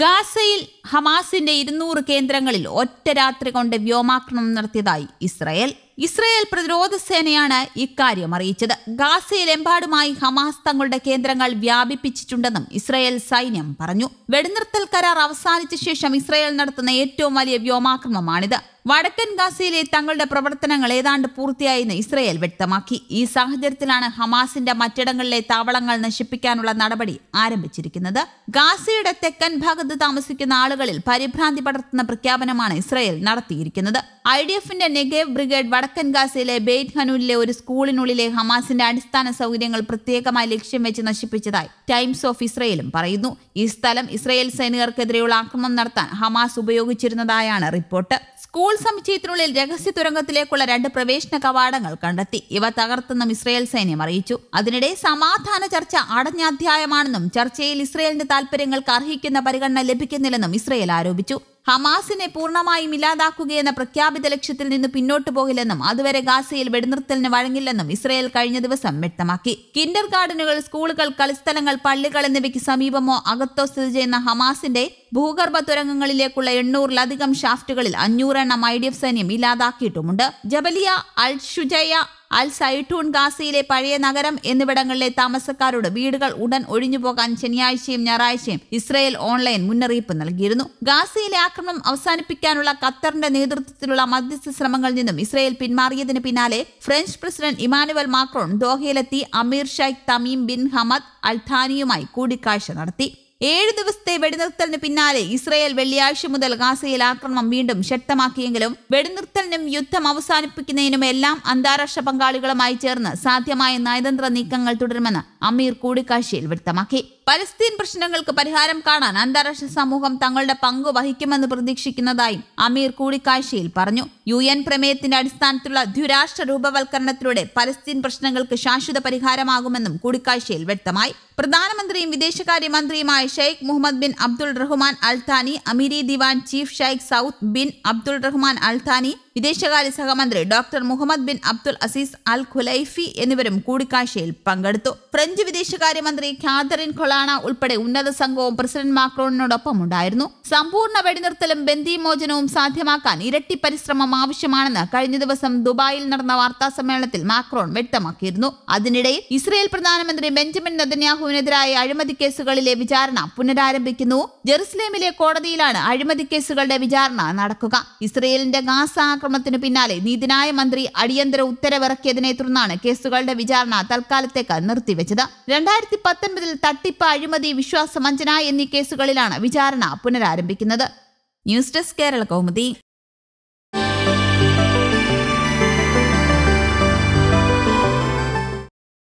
ഗാസയിൽ ഹമാസിന്റെ ഇരുന്നൂറ് കേന്ദ്രങ്ങളിൽ ഒറ്റ രാത്രി കൊണ്ട് വ്യോമാക്രമണം നടത്തിയതായി ഇസ്രയേൽ ഇസ്രയേൽ പ്രതിരോധ സേനയാണ് ഇക്കാര്യം അറിയിച്ചത് ഗാസയിലെമ്പാടുമായി ഹമാസ് തങ്ങളുടെ കേന്ദ്രങ്ങൾ വ്യാപിപ്പിച്ചിട്ടുണ്ടെന്നും ഇസ്രയേൽ സൈന്യം പറഞ്ഞു വെടിനിർത്തൽ കരാർ അവസാനിച്ച ശേഷം ഇസ്രയേൽ നടത്തുന്ന ഏറ്റവും വലിയ വ്യോമാക്രമമാണിത് വടക്കൻ ഗാസയിലെ തങ്ങളുടെ പ്രവർത്തനങ്ങൾ ഏതാണ്ട് പൂർത്തിയായെന്ന് ഇസ്രയേൽ വ്യക്തമാക്കി ഈ സാഹചര്യത്തിലാണ് ഹമാസിന്റെ മറ്റിടങ്ങളിലെ താവളങ്ങൾ നശിപ്പിക്കാനുള്ള നടപടി ആരംഭിച്ചിരിക്കുന്നത് ഗാസയുടെ തെക്കൻ ഭാഗത്ത് താമസിക്കുന്ന ആളുകളിൽ പരിഭ്രാന്തി പടർത്തുന്ന പ്രഖ്യാപനമാണ് ഇസ്രയേൽ നടത്തിയിരിക്കുന്നത് ഐ ഡി എഫിന്റെ നെഗേവ് ബ്രിഗേഡ് വടക്കൻ ഗാസയിലെ ബെയ്റ്റ് ഹനൂനിലെ ഒരു സ്കൂളിനുള്ളിലെ ഹമാസിന്റെ അടിസ്ഥാന സൗകര്യങ്ങൾ പ്രത്യേകമായി ലക്ഷ്യം വെച്ച് നശിപ്പിച്ചതായി ടൈംസ് ഓഫ് ഇസ്രയേലും പറയുന്നു ഈ സ്ഥലം ഇസ്രയേൽ സൈനികർക്കെതിരെയുള്ള ആക്രമണം നടത്താൻ ഹമാസ് ഉപയോഗിച്ചിരുന്നതായാണ് റിപ്പോർട്ട് സ്കൂൾ സമുച്ചയത്തിനുള്ളിൽ രഹസ്യ തുരങ്കത്തിലേക്കുള്ള രണ്ട് പ്രവേശന കവാടങ്ങൾ കണ്ടെത്തി ഇവ തകർത്തെന്നും ഇസ്രയേൽ സൈന്യം അറിയിച്ചു അതിനിടെ സമാധാന ചർച്ച അടഞ്ഞാധ്യായമാണെന്നും അധ്യായമാണെന്നും ചർച്ചയിൽ ഇസ്രയേലിന്റെ താൽപര്യങ്ങൾക്ക് അർഹിക്കുന്ന പരിഗണന ലഭിക്കുന്നില്ലെന്നും ഇസ്രയേൽ ആരോപിച്ചു ഹമാസിനെ പൂർണ്ണമായും ഇല്ലാതാക്കുകയെന്ന പ്രഖ്യാപിത ലക്ഷ്യത്തിൽ നിന്ന് പിന്നോട്ടു പോകില്ലെന്നും അതുവരെ ഗാസയിൽ വെടിനിർത്തലിന് വഴങ്ങില്ലെന്നും ഇസ്രയേൽ കഴിഞ്ഞ ദിവസം വ്യക്തമാക്കി കിൻഡർ ഗാർഡനുകൾ സ്കൂളുകൾ കളിസ്ഥലങ്ങൾ പള്ളികൾ എന്നിവയ്ക്ക് സമീപമോ അകത്തോ സ്ഥിതി ചെയ്യുന്ന ഹമാസിന്റെ ഭൂഗർഭ തുരങ്കങ്ങളിലേക്കുള്ള എണ്ണൂറിലധികം ഷാഫ്റ്റുകളിൽ അഞ്ഞൂറെണ്ണം ഐ ഡി എഫ് സൈന്യം ഇല്ലാതാക്കിയിട്ടുമുണ്ട് ജബലിയ അൽ ഷുജയ അൽ സൈട്ടൂൺ ഗാസയിലെ പഴയ നഗരം എന്നിവിടങ്ങളിലെ താമസക്കാരുടെ വീടുകൾ ഉടൻ ഒഴിഞ്ഞുപോകാൻ ശനിയാഴ്ചയും ഞായറാഴ്ചയും ഇസ്രയേൽ ഓൺലൈൻ മുന്നറിയിപ്പ് നൽകിയിരുന്നു ഗാസയിലെ ആക്രമണം അവസാനിപ്പിക്കാനുള്ള ഖത്തറിന്റെ നേതൃത്വത്തിലുള്ള മധ്യസ്ഥ ശ്രമങ്ങളിൽ നിന്നും ഇസ്രയേൽ പിന്മാറിയതിന് പിന്നാലെ ഫ്രഞ്ച് പ്രസിഡന്റ് ഇമാനുവൽ മാക്രോൺ ദോഹയിലെത്തി അമീർ ഷൈഖ് തമീം ബിൻ ഹമദ് അൽഥാനിയുമായി കൂടിക്കാഴ്ച നടത്തി ഏഴ് ദിവസത്തെ വെടിനിർത്തലിന് പിന്നാലെ ഇസ്രയേൽ വെള്ളിയാഴ്ച മുതൽ ഗാസയിൽ ആക്രമണം വീണ്ടും ശക്തമാക്കിയെങ്കിലും വെടിനിർത്തലിനും യുദ്ധം അവസാനിപ്പിക്കുന്നതിനും എല്ലാം അന്താരാഷ്ട്ര പങ്കാളികളുമായി ചേർന്ന് സാധ്യമായ നയതന്ത്ര നീക്കങ്ങൾ തുടരുമെന്ന് അമീർ കൂടിക്കാഴ്ചയിൽ വ്യക്തമാക്കി പലസ്തീൻ പ്രശ്നങ്ങൾക്ക് പരിഹാരം കാണാൻ അന്താരാഷ്ട്ര സമൂഹം തങ്ങളുടെ പങ്ക് വഹിക്കുമെന്ന് പ്രതീക്ഷിക്കുന്നതായും അമീർ കൂടിക്കാഴ്ചയിൽ പറഞ്ഞു യു എൻ പ്രമേയത്തിന്റെ അടിസ്ഥാനത്തിലുള്ള ദ്വിരാഷ്ട്ര രൂപവൽക്കരണത്തിലൂടെ പലസ്തീൻ പ്രശ്നങ്ങൾക്ക് ശാശ്വത പരിഹാരമാകുമെന്നും കൂടിക്കാഴ്ചയിൽ വ്യക്തമായി പ്രധാനമന്ത്രിയും വിദേശകാര്യമന്ത്രിയുമായ ഷെയ്ഖ് Mohammed bin Abdul Rahman Thani അമീരി ദിവാൻ ചീഫ് ഷെയ്ഖ് Saud bin Abdul Rahman Thani വിദേശകാര്യ സഹമന്ത്രി doctor Mohammed bin Abdul Aziz Al Khulaifi എന്നിവരും കൂടിക്കാഴ്ചയിൽ പങ്കെടുത്തു ഫ്രഞ്ച് വിദേശകാര്യമന്ത്രി ഖാദറിൻ ഖൊളാണ ഉൾപ്പെടെ ഉന്നത സംഘവും പ്രസിഡന്റ് മാക്രോണിനോടൊപ്പം ഉണ്ടായിരുന്നു സമ്പൂർണ്ണ വെടിനിർത്തലും ബന്ധിമോചനവും സാധ്യമാക്കാൻ ഇരട്ടി പരിശ്രമം ആവശ്യമാണെന്ന് കഴിഞ്ഞ ദിവസം ദുബായിൽ നടന്ന വാർത്താ സമ്മേളനത്തിൽ മാക്രോൺ വ്യക്തമാക്കിയിരുന്നു അതിനിടയിൽ ഇസ്രയേൽ പ്രധാനമന്ത്രി ബെഞ്ചമിൻ നദന്യാഹുവിനെതിരായ അഴിമതി കേസുകളിലെ വിചാരണ പുനരാരംഭിക്കുന്നു ജെറുസലേമിലെ കോടതിയിലാണ് അഴിമതി കേസുകളുടെ വിചാരണ നടക്കുക ഇസ്രയേലിന്റെ ഗാസ ആക്രമണം ആക്രമണത്തിനു പിന്നാലെ നീതിന്യായ മന്ത്രി അടിയന്തര ഉത്തരവിറക്കിയതിനെ തുടർന്നാണ് കേസുകളുടെ വിചാരണ തൽക്കാലത്തേക്ക് നിർത്തിവെച്ചത് രണ്ടായിരത്തി പത്തൊൻപതിൽ തട്ടിപ്പ് അഴിമതി വിശ്വാസവഞ്ചന എന്നീ കേസുകളിലാണ് വിചാരണ പുനരാരംഭിക്കുന്നത് ന്യൂസ് ഡെസ്ക് കേരള കൗമുദി